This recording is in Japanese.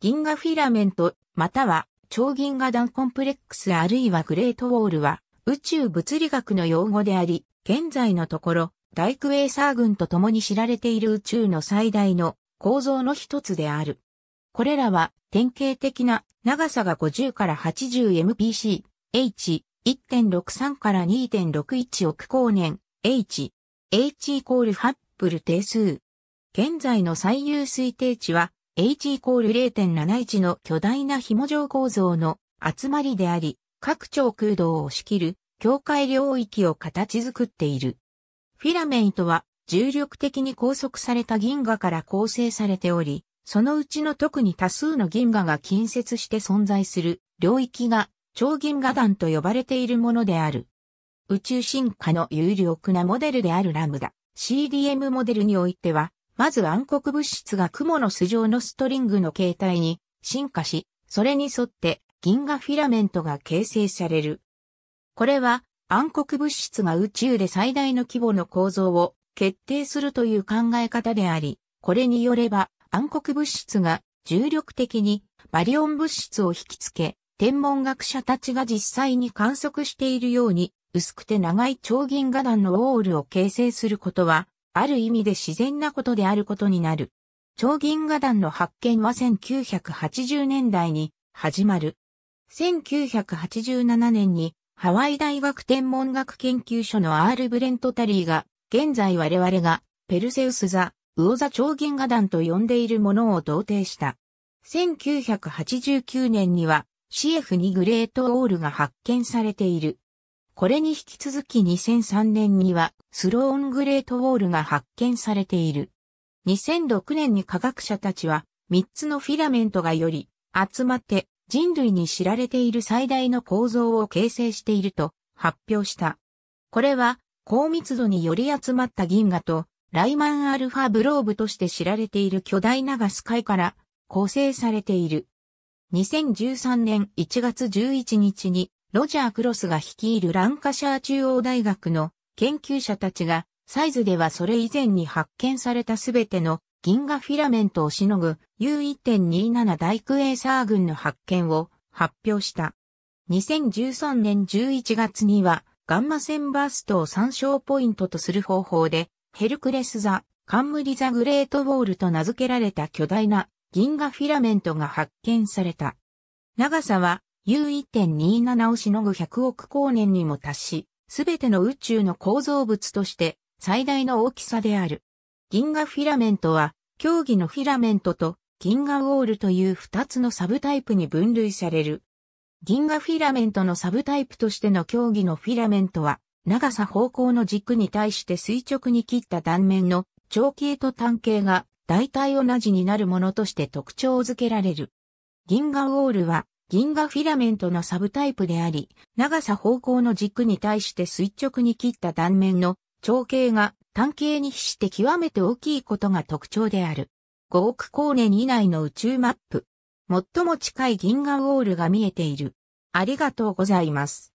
銀河フィラメント、または超銀河団コンプレックスあるいはグレートウォールは宇宙物理学の用語であり、現在のところ、大クエーサー群と共に知られている宇宙の最大の構造の一つである。これらは典型的な長さが50から 80mpc、h、1.63から2.61億光年、h、h イコールハッブル定数。現在の最優推定値は H イコール0.71の巨大な紐状構造の集まりであり、各長空洞を仕切る境界領域を形作っている。フィラメントは重力的に拘束された銀河から構成されており、そのうちの特に多数の銀河が近接して存在する領域が超銀河団と呼ばれているものである。宇宙進化の有力なモデルであるラムダ CDM モデルにおいてはまず暗黒物質が雲の素状のストリングの形態に進化し、それに沿って銀河フィラメントが形成される。これは暗黒物質が宇宙で最大の規模の構造を決定するという考え方であり、これによれば暗黒物質が重力的にバリオン物質を引きつけ、天文学者たちが実際に観測しているように、薄くて長い超銀河団のウォールを形成することはある意味で自然なことであることになる。超銀河団の発見は1980年代に始まる。1987年にハワイ大学天文学研究所のアール・ブレント・タリーが、現在我々がペルセウス座、魚座超銀河団と呼んでいるものを同定した。1989年には CF2 グレートオールが発見されている。これに引き続き2003年にはスローングレートウォールが発見されている。2006年に科学者たちは3つのフィラメントがより集まって人類に知られている最大の構造を形成していると発表した。これは高密度により集まった銀河とライマンアルファグローブとして知られている巨大なガス界から構成されている。2013年1月11日にロジャー・クロスが率いるランカシャー中央大学の研究者たちが、サイズではそれ以前に発見されたすべての銀河フィラメントをしのぐ U1.27 大クエーサー群の発見を発表した。2013年11月にはガンマ線バーストを参照ポイントとする方法でヘルクレスザ・カンムリ・ザ・グレートウォールと名付けられた巨大な銀河フィラメントが発見された。長さは U1.27 をしのぐ100億光年にも達し、すべての宇宙の構造物として最大の大きさである。銀河フィラメントは、競技のフィラメントと銀河ウォールという2つのサブタイプに分類される。銀河フィラメントのサブタイプとしての競技のフィラメントは、長さ方向の軸に対して垂直に切った断面の長径と単径が大体同じになるものとして特徴づけられる。銀河ウォールは銀河フィラメントのサブタイプであり、長さ方向の軸に対して垂直に切った断面の長径が単形に比して極めて大きいことが特徴である。5億光年以内の宇宙マップ。最も近い銀河ウォールが見えている。ありがとうございます。